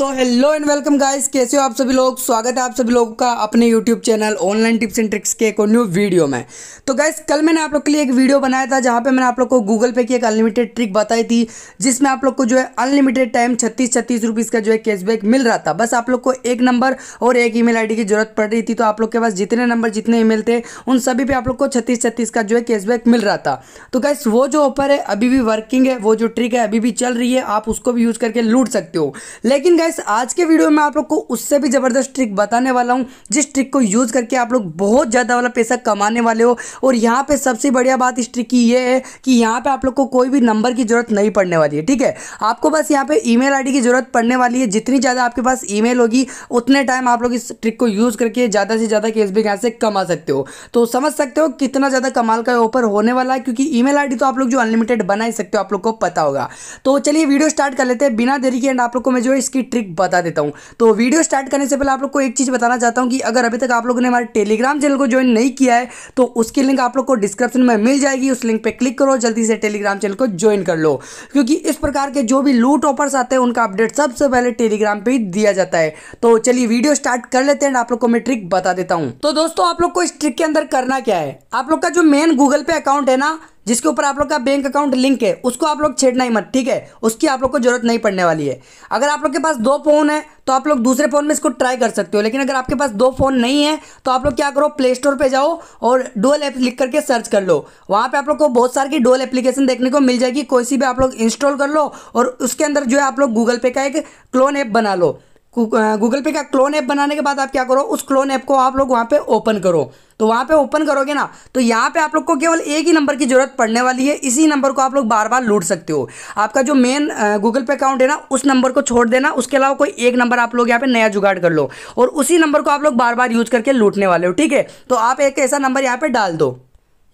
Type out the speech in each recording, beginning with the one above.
तो hello and welcome guys कैसे हो आप सभी लोग स्वागत है आप सभी लोगों का अपने YouTube channel online tips and tricks के एक न्यू वीडियो में तो गाइस कल मैंने आप लोग के लिए एक वीडियो बनाया था जहां पे मैंने आप लोग को गूगल पे की एक अनलिमिटेड ट्रिक बताई थी जिसमें आप लोग को जो है अनलिमिटेड टाइम छत्तीस छत्तीस रुपीज़ का जो है कैशबैक मिल रहा था बस आप लोग को एक नंबर और एक ई मेल की जरूरत पड़ रही थी तो आप लोग के पास जितने नंबर जितने ई थे उन सभी पर आप लोग को छत्तीस छत्तीस का जो है कैशबैक मिल रहा था तो गाइस वो जो ऑफर है अभी भी वर्किंग है वो जो ट्रिक है अभी भी चल रही है आप उसको भी यूज़ करके लूट सकते हो लेकिन गाइस आज के वीडियो में आप लोग को उससे भी ज़बरदस्त ट्रिक बताने वाला हूँ जिस ट्रिक को यूज़ करके आप लोग बहुत ज़्यादा वाला पैसा कमाने वाले हो और यहाँ पे सबसे बढ़िया बात इस ट्रिक की ये है कि यहाँ पे आप लोग को कोई भी नंबर की ज़रूरत नहीं पड़ने वाली है ठीक है आपको बस यहाँ पे ई मेल की ज़रूरत पड़ने वाली है जितनी ज़्यादा आपके पास ई होगी उतने टाइम आप लोग इस ट्रिक को यूज़ करके ज़्यादा से ज़्यादा भी यहाँ से कमा सकते हो तो समझ सकते हो कितना ज़्यादा कमाल का ऑफर होने वाला है क्योंकि ई मेल तो आप लोग जो अनलिमिटेड बना ही सकते हो आप लोग को पता होगा तो चलिए वीडियो स्टार्ट कर लेते हैं बिना देरी के एंड आप लोग को मैं जो इसकी ट्रिक ट्रिक बता देता हूँ तो वीडियो स्टार्ट करने से पहले आप लोग को एक चीज़ बताना चाहता हूँ कि अगर अभी तक आप लोगों ने हमारे टेलीग्राम चैनल को ज्वाइन नहीं किया है तो उसकी लिंक आप लोग को डिस्क्रिप्शन में मिल जाएगी उस लिंक पर क्लिक करो जल्दी से टेलीग्राम चैनल को ज्वाइन कर लो क्योंकि इस प्रकार के जो भी लूट ऑफर्स आते हैं उनका अपडेट सबसे पहले टेलीग्राम पर ही दिया जाता है तो चलिए वीडियो स्टार्ट कर लेते हैं आप लोग को मैं ट्रिक बता देता हूँ तो दोस्तों आप लोग को इस ट्रिक के अंदर करना क्या है आप लोग का जो मेन गूगल पे अकाउंट है ना जिसके ऊपर आप लोग का बैंक अकाउंट लिंक है उसको आप लोग छेड़ना ही मत ठीक है उसकी आप लोग को जरूरत नहीं पड़ने वाली है अगर आप लोग के पास दो फ़ोन है तो आप लोग दूसरे फ़ोन में इसको ट्राई कर सकते हो लेकिन अगर आपके पास दो फ़ोन नहीं है तो आप लोग क्या करो प्ले स्टोर पर जाओ और डोल ऐप लिख करके सर्च कर लो वहाँ पर आप लोग को बहुत सारी डोल एप्लीकेशन देखने को मिल जाएगी कोई सी भी आप लोग इंस्टॉल कर लो और उसके अंदर जो है आप लोग गूगल पे का एक क्लोन ऐप बना लो गूगल पे का क्लोन ऐप बनाने के बाद आप क्या करो उस क्लोन ऐप को आप लोग वहाँ पे ओपन करो तो वहाँ पे ओपन करोगे ना तो यहाँ पे आप लोग को केवल एक ही नंबर की ज़रूरत पड़ने वाली है इसी नंबर को आप लोग बार बार लूट सकते हो आपका जो मेन गूगल पे अकाउंट है ना उस नंबर को छोड़ देना उसके अलावा कोई एक नंबर आप लोग यहाँ पे नया जुगाड़ कर लो और उसी नंबर को आप लोग बार बार यूज़ करके लूटने वाले हो ठीक है तो आप एक ऐसा नंबर यहाँ पर डाल दो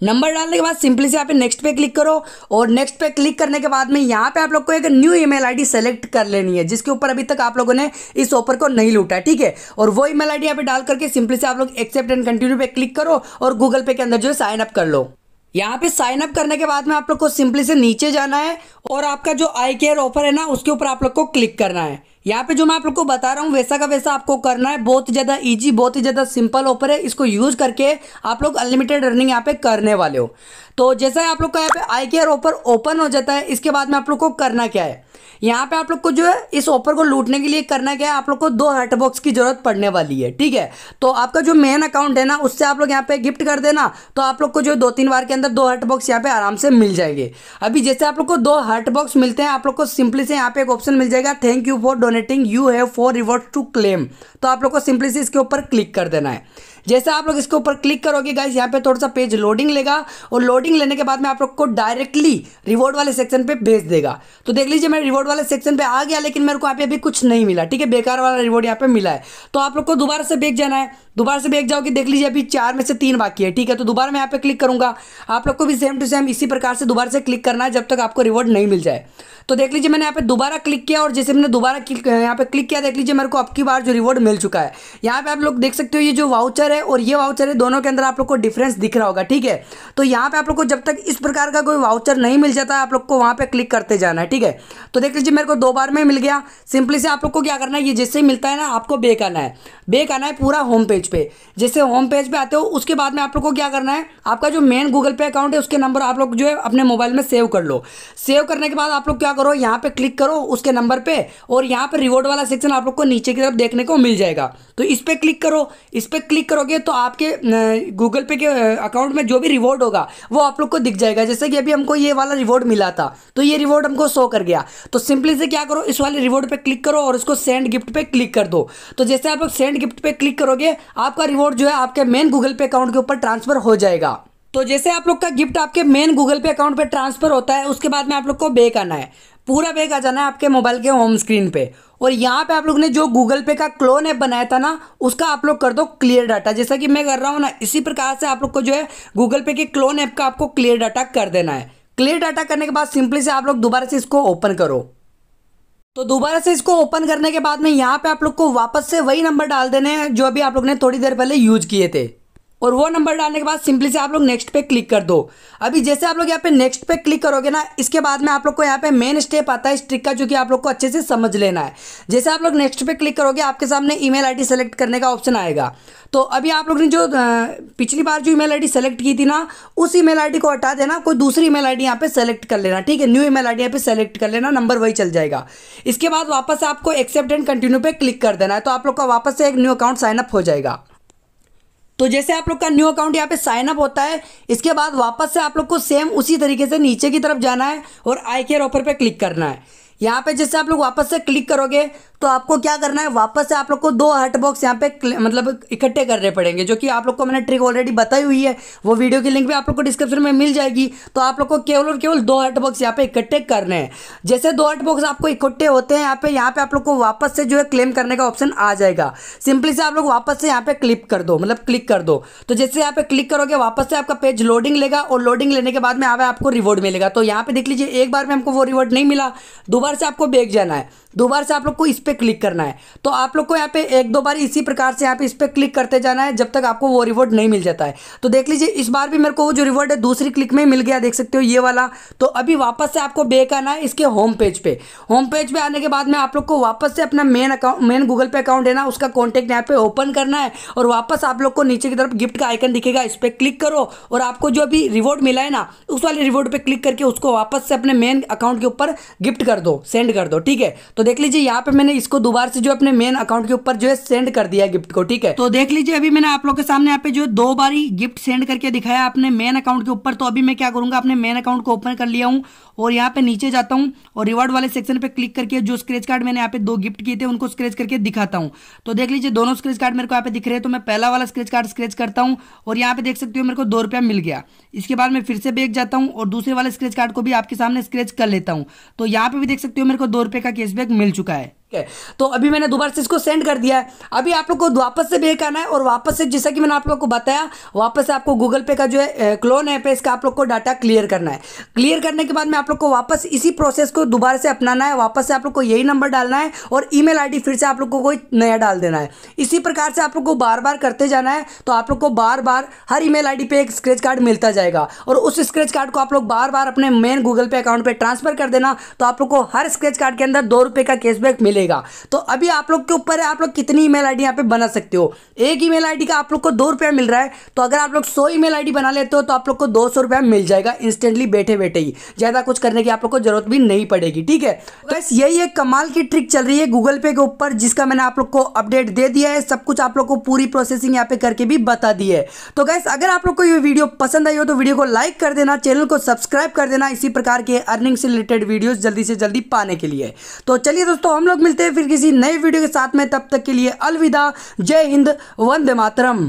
नंबर डालने के बाद सिंपली से यहाँ पे नेक्स्ट पे क्लिक करो और नेक्स्ट पे क्लिक करने के बाद में यहाँ पे आप लोग को एक न्यू ईमेल आईडी सेलेक्ट कर लेनी है जिसके ऊपर अभी तक आप लोगों ने इस ऑफर को नहीं लूटा ठीक है और वो ईमेल आईडी यहाँ पे डाल करके सिंपली से आप लोग एक्सेप्ट एंड कंटिन्यू पे क्लिक करो और गूगल पे के अंदर जो है साइन अप कर लो यहाँ पे साइन अप करने के बाद में आप लोग को सिंपली से नीचे जाना है और आपका जो आई केयर ऑफर है ना उसके ऊपर आप लोग को क्लिक करना है यहाँ पे जो मैं आप लोग को बता रहा हूँ वैसा का वैसा आपको करना है बहुत ज़्यादा ईजी बहुत ही ज़्यादा सिंपल ऑफर है इसको यूज़ करके आप लोग अनलिमिटेड अर्निंग यहाँ पे करने वाले हो तो जैसा आप लोग का यहाँ पे आई केयर ऑफर ओपन हो जाता है इसके बाद में आप लोग को करना क्या है यहाँ पे आप लोग को जो है इस ऑफर को लूटने के लिए करना क्या है आप लोग को दो हट बॉक्स की जरूरत पड़ने वाली है ठीक है तो आपका जो मेन अकाउंट है ना उससे आप लोग यहाँ पे गिफ्ट कर देना तो आप लोग को जो दो तीन बार के अंदर दो हट बॉक्स यहाँ पे आराम से मिल जाएंगे अभी जैसे आप लोग को दो हट बॉक्स मिलते हैं आप लोग को सिंपली से यहाँ पे एक ऑप्शन मिल जाएगा thank you for donating you have for reward to claim तो आप लोग को सिंपली से इसके ऊपर क्लिक कर देना है जैसे आप लोग इसके ऊपर क्लिक करोगे गाइस यहाँ पे थोड़ा सा पेज लोडिंग लेगा और लोडिंग लेने के बाद में आप लोग को डायरेक्टली रिवॉर्ड वाले सेक्शन पे भेज देगा तो देख लीजिए मैं रिवॉर्ड वाले सेक्शन पे आ गया लेकिन मेरे को आप अभी कुछ नहीं मिला ठीक है बेकार वाला रिवॉर्ड यहाँ पे मिला है तो आप लोग को दोबारा से बेच जाना है दोबारा से बेच जाओगे देख लीजिए अभी चार में से तीन बाकी है ठीक है तो दोबारा मैं यहाँ पे क्लिक करूंगा आप लोग को भी सेम टू सेम इसी प्रकार से दोबारा से क्लिक करना है जब तक आपको रिवॉर्ड नहीं मिल जाए तो देख लीजिए मैंने यहाँ पे दोबारा क्लिक किया और जैसे मैंने दोबारा यहाँ पे क्लिक किया देख लीजिए मेरे को अब की बार जो रिवॉर्ड मिल चुका है यहाँ पे आप लोग देख सकते हो ये जो वाउचर है और ये वाउचर है दोनों के अंदर आप लोग को डिफरेंस दिख रहा होगा ठीक है तो यहाँ पे आप लोग को जब तक इस प्रकार का कोई वाउचर नहीं मिल जाता आप लोग को वहाँ पे क्लिक करते जाना है ठीक है तो देख लीजिए मेरे को दो बार में मिल गया सिंपली से आप लोग को क्या करना है ये जैसे ही मिलता है ना आपको बेक आना है बेक आना है पूरा होम पेज पे जैसे होम पेज पे आते हो उसके बाद में आप लोग को क्या करना है आपका जो मेन गूगल पे अकाउंट है उसके नंबर आप लोग जो है अपने मोबाइल में सेव कर लो सेव करने के बाद आप लोग क्या करो यहाँ पे क्लिक करो उसके नंबर पे और यहाँ पे रिवॉर्ड वाला सेक्शन आप लोग को नीचे की तरफ देखने को मिल जाएगा तो इस पर क्लिक करो इस पर क्लिक करोगे तो आपके गूगल पे के अकाउंट में जो भी रिवॉर्ड होगा वो आप लोग को दिख जाएगा जैसे कि अभी हमको ये वाला रिवॉर्ड मिला था तो ये रिवॉर्ड हमको शो कर गया तो सिंपली से क्या करो इस वाले रिवॉर्ड पर क्लिक करो और इसको सेंड गिफ्ट पर क्लिक कर दो तो जैसे आप लोग सेंड गिफ्ट पर क्लिक करोगे आपका रिवॉर्ड जो है आपके मेन गूगल पे अकाउंट के ऊपर ट्रांसफर हो जाएगा तो जैसे आप लोग का गिफ्ट आपके मेन गूगल पे अकाउंट पे ट्रांसफ़र होता है उसके बाद में आप लोग को बेक आना है पूरा बेक आ जाना है आपके मोबाइल के होम स्क्रीन पे और यहाँ पे आप लोग ने जो गूगल पे का क्लोन ऐप बनाया था ना उसका आप लोग कर दो क्लियर डाटा जैसा कि मैं कर रहा हूँ ना इसी प्रकार से आप लोग को जो है गूगल पे के क्लोन ऐप का आपको क्लियर डाटा कर देना है क्लियर डाटा करने के बाद सिंपली से आप लोग दोबारा से इसको ओपन करो तो दोबारा से इसको ओपन करने के बाद में यहाँ पे आप लोग को वापस से वही नंबर डाल देने हैं जो अभी आप लोग ने थोड़ी देर पहले यूज किए थे और वो नंबर डालने के बाद सिंपली से आप लोग नेक्स्ट पे क्लिक कर दो अभी जैसे आप लोग यहाँ पे नेक्स्ट पे क्लिक करोगे ना इसके बाद में आप लोग को यहाँ पे मेन स्टेप आता है इस ट्रिक का जो कि आप लोग को अच्छे से समझ लेना है जैसे आप लोग नेक्स्ट पे क्लिक करोगे आपके सामने ईमेल आईडी सेलेक्ट करने का ऑप्शन आएगा तो अभी आप लोग ने जो पिछली बार जो ईमेल आईडी सेलेक्ट की थी ना उस ईमेल आईडी को हटा देना कोई दूसरी ईमेल आईडी यहाँ पे सेलेक्ट कर लेना ठीक है न्यू ईमेल आईडी यहाँ पे सेलेक्ट कर लेना नंबर वही चल जाएगा इसके बाद वापस आपको एक्सेप्ट एंड कंटिन्यू पे क्लिक कर देना है तो आप लोग का वापस से एक न्यू अकाउंट साइनअप हो जाएगा तो जैसे आप लोग का न्यू अकाउंट यहाँ पे साइन अप होता है इसके बाद वापस से आप लोग को सेम उसी तरीके से नीचे की तरफ जाना है और आई केयर ऑफर पर क्लिक करना है यहाँ पे जैसे आप लोग वापस से क्लिक करोगे तो आपको क्या करना है वापस से आप लोग को दो हट बॉक्स यहाँ पे मतलब इकट्ठे करने पड़ेंगे जो कि आप लोग को मैंने ट्रिक ऑलरेडी बताई हुई है वो वीडियो की लिंक भी आप लोग को डिस्क्रिप्शन में मिल जाएगी तो आप लोग को केवल और केवल दो हट बॉक्स यहाँ पे इकट्ठे करने हैं जैसे दो हट बॉक्स आपको इकट्ठे होते हैं यहाँ पे यहाँ पे आप लोग को वापस से जो है क्लेम करने का ऑप्शन आ जाएगा सिंपली से आप लोग वापस से यहाँ पे क्लिक कर दो मतलब क्लिक कर दो तो जैसे यहाँ पे क्लिक करोगे वापस से आपका पेज लोडिंग लेगा और लोडिंग लेने के बाद में यहाँ पे आपको रिवॉर्ड मिलेगा तो यहाँ पे देख लीजिए एक बार में हमको वो रिवॉर्ड नहीं मिला बार से आपको बेच जाना है दोबारा से आप लोग को इस पर क्लिक करना है तो आप लोग को यहाँ पे एक दो बार इसी प्रकार से यहाँ पे इस पर क्लिक करते जाना है जब तक आपको वो रिवॉर्ड नहीं मिल जाता है तो देख लीजिए इस बार भी मेरे को वो जो रिवॉर्ड है दूसरी क्लिक में मिल गया देख सकते हो ये वाला तो अभी वापस से आपको बेक आना है इसके होम पेज पे होम पेज पे आने के बाद में आप लोग को वापस से अपना main account main Google Pay account है ना उसका कॉन्टैक्ट यहाँ पे ओपन करना है और वापस आप लोग को नीचे की तरफ गिफ्ट का आइकन दिखेगा इस पर क्लिक करो और आपको जो अभी रिवॉर्ड मिला है ना उस वाले रिवॉर्ड पर क्लिक करके उसको वापस से अपने मेन अकाउंट के ऊपर गिफ्ट कर दो सेंड कर दो ठीक है तो देख लीजिए यहाँ पे मैंने इसको दोबारा से जो अपने मेन अकाउंट के ऊपर जो है सेंड कर दिया गिफ्ट को ठीक है तो देख लीजिए अभी मैंने आप लोग के सामने यहाँ पे जो दो ही गिफ्ट सेंड करके दिखाया अपने मेन अकाउंट के ऊपर तो अभी मैं क्या करूंगा अपने मेन अकाउंट को ओपन कर लिया हूँ और यहाँ पे नीचे जाता हूँ और रिवार्ड वाले सेक्शन पे क्लिक करके जो स्क्रेच कार्ड मैंने यहाँ पे दो गिफ्ट किए थे उनको स्क्रेच करके दिखाता हूँ तो देख लीजिए दोनों स्क्रेच कार्ड मेरे को यहाँ पे दिख रहे हैं तो मैं पहला वाला स्क्रेच कार्ड स्क्रेच करता हूँ और यहाँ पे देख सकते हो मेरे को दो रुपया मिल गया इसके बाद मैं फिर से बेच जाता हूँ और दूसरे वाले स्क्रेच कार्ड को भी आपके सामने स्क्रेच कर लेता हूँ तो यहाँ पे भी देख सकते हो मेरे को दो रुपये का कैशबैक मिल चुका है ठीक है तो अभी मैंने दोबारा से इसको सेंड कर दिया है अभी आप लोग को वापस से बेक आना है और वापस से जैसा कि मैंने आप लोग को बताया वापस से आपको गूगल पे का जो है क्लोन ऐप है इसका आप लोग को डाटा क्लियर करना है क्लियर करने के बाद में आप लोग को वापस इसी प्रोसेस को दोबारा से अपनाना है वापस से आप लोग को यही नंबर डालना है और ई मेल फिर से आप लोग को कोई नया डाल देना है इसी प्रकार से आप लोग को बार बार करते जाना है तो आप लोग को बार बार हर ई मेल पे एक स्क्रेच कार्ड मिलता जाएगा और उस स्क्रेच कार्ड को आप लोग बार बार अपने मेन गूगल पे अकाउंट पर ट्रांसफर कर देना तो आप लोग को हर स्क्रेच कार्ड के अंदर दो का कैशबैक मिल मिलेगा तो अभी आप लोग के ऊपर है आप लोग कितनी ईमेल आईडी यहाँ पे बना सकते हो एक ईमेल आईडी का आप लोग को दो रुपया मिल रहा है तो अगर आप लोग सौ ईमेल आईडी बना लेते हो तो आप लोग को दो सौ रुपया मिल जाएगा इंस्टेंटली बैठे बैठे ही ज़्यादा कुछ करने की आप लोग को जरूरत भी नहीं पड़ेगी ठीक है तो बस यही एक कमाल की ट्रिक चल रही है गूगल पे के ऊपर जिसका मैंने आप लोग को अपडेट दे दिया है सब कुछ आप लोग को पूरी प्रोसेसिंग यहाँ पे करके भी बता दी है तो गैस अगर आप लोग को ये वीडियो पसंद आई हो तो वीडियो को लाइक कर देना चैनल को सब्सक्राइब कर देना इसी प्रकार के अर्निंग से रिलेटेड वीडियोस जल्दी से जल्दी पाने के लिए तो चलिए दोस्तों हम लोग मिलते हैं फिर किसी नए वीडियो के साथ में तब तक के लिए अलविदा जय हिंद वंदे मातरम